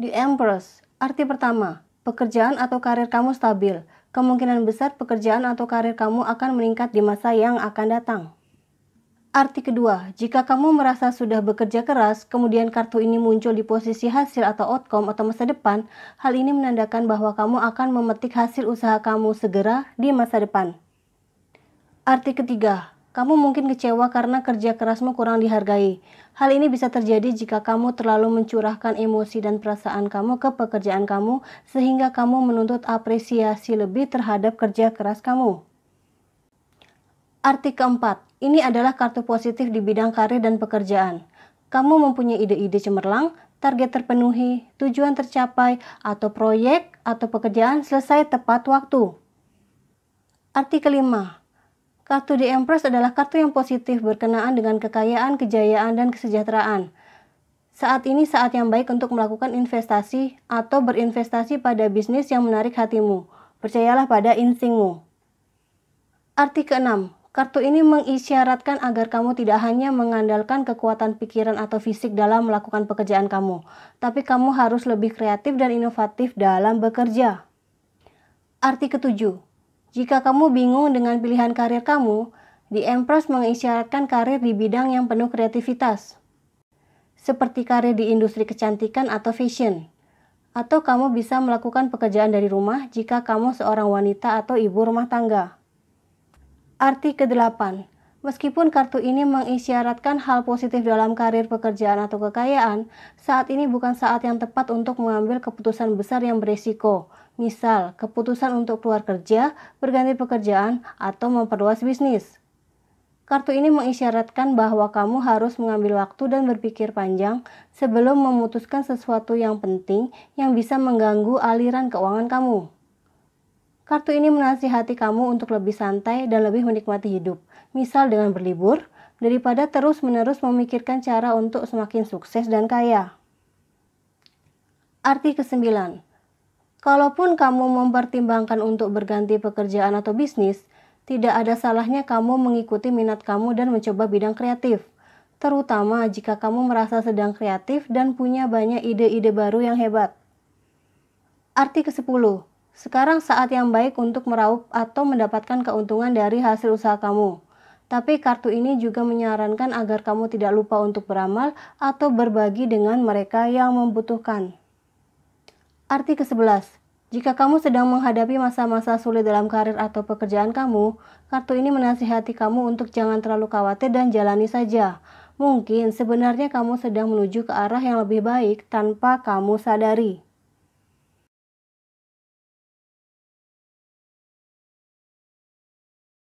The Empress. Arti pertama, pekerjaan atau karir kamu stabil. Kemungkinan besar pekerjaan atau karir kamu akan meningkat di masa yang akan datang. Arti kedua, jika kamu merasa sudah bekerja keras, kemudian kartu ini muncul di posisi hasil atau outcome atau masa depan, hal ini menandakan bahwa kamu akan memetik hasil usaha kamu segera di masa depan. Arti ketiga, kamu mungkin kecewa karena kerja kerasmu kurang dihargai. Hal ini bisa terjadi jika kamu terlalu mencurahkan emosi dan perasaan kamu ke pekerjaan kamu, sehingga kamu menuntut apresiasi lebih terhadap kerja keras kamu. Arti keempat, ini adalah kartu positif di bidang karir dan pekerjaan. Kamu mempunyai ide-ide cemerlang, target terpenuhi, tujuan tercapai, atau proyek atau pekerjaan selesai tepat waktu. Arti kelima, Kartu The Empress adalah kartu yang positif berkenaan dengan kekayaan, kejayaan, dan kesejahteraan. Saat ini saat yang baik untuk melakukan investasi atau berinvestasi pada bisnis yang menarik hatimu. Percayalah pada instingmu. Arti keenam, kartu ini mengisyaratkan agar kamu tidak hanya mengandalkan kekuatan pikiran atau fisik dalam melakukan pekerjaan kamu, tapi kamu harus lebih kreatif dan inovatif dalam bekerja. Arti ketujuh, jika kamu bingung dengan pilihan karir kamu, The Empress mengisyaratkan karir di bidang yang penuh kreativitas, seperti karir di industri kecantikan atau fashion. Atau kamu bisa melakukan pekerjaan dari rumah jika kamu seorang wanita atau ibu rumah tangga. Arti ke-8, Meskipun kartu ini mengisyaratkan hal positif dalam karir pekerjaan atau kekayaan, saat ini bukan saat yang tepat untuk mengambil keputusan besar yang berisiko. Misal, keputusan untuk keluar kerja, berganti pekerjaan, atau memperluas bisnis. Kartu ini mengisyaratkan bahwa kamu harus mengambil waktu dan berpikir panjang sebelum memutuskan sesuatu yang penting yang bisa mengganggu aliran keuangan kamu. Kartu ini menasihati kamu untuk lebih santai dan lebih menikmati hidup, misal dengan berlibur, daripada terus-menerus memikirkan cara untuk semakin sukses dan kaya. Arti ke-9. Kalaupun kamu mempertimbangkan untuk berganti pekerjaan atau bisnis, tidak ada salahnya kamu mengikuti minat kamu dan mencoba bidang kreatif, terutama jika kamu merasa sedang kreatif dan punya banyak ide-ide baru yang hebat. Arti ke-10, sekarang saat yang baik untuk meraup atau mendapatkan keuntungan dari hasil usaha kamu. Tapi kartu ini juga menyarankan agar kamu tidak lupa untuk beramal atau berbagi dengan mereka yang membutuhkan. Arti ke-11. Jika kamu sedang menghadapi masa-masa sulit dalam karir atau pekerjaan kamu, kartu ini menasihati kamu untuk jangan terlalu khawatir dan jalani saja. Mungkin sebenarnya kamu sedang menuju ke arah yang lebih baik tanpa kamu sadari.